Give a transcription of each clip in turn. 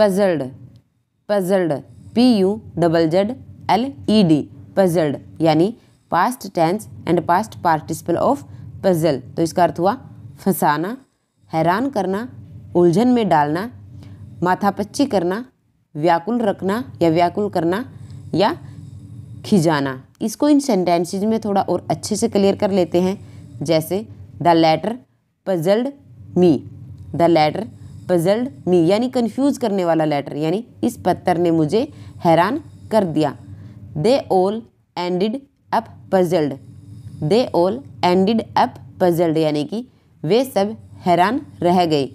puzzled puzzled P U double Z L E D puzzled यानी past tense and past participle of puzzle तो इसका अर्थ हुआ फंसाना हैरान करना उलझन में डालना माथापच्ची करना व्याकुल रखना या व्याकुल करना या खिजाना इसको इन सेंटेंसेज में थोड़ा और अच्छे से क्लियर कर लेते हैं जैसे the letter puzzled me the letter puzzled me यानी कन्फ्यूज करने वाला लेटर यानी इस पत्थर ने मुझे हैरान कर दिया they all ended up puzzled they all ended up puzzled यानी कि वे सब हैरान रह गए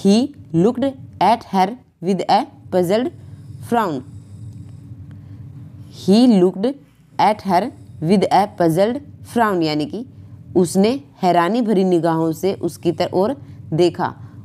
he looked at her with a puzzled frown he looked at her with a puzzled frown यानी कि उसने हैरानी भरी निगाहों से उसकी तरफ और देखा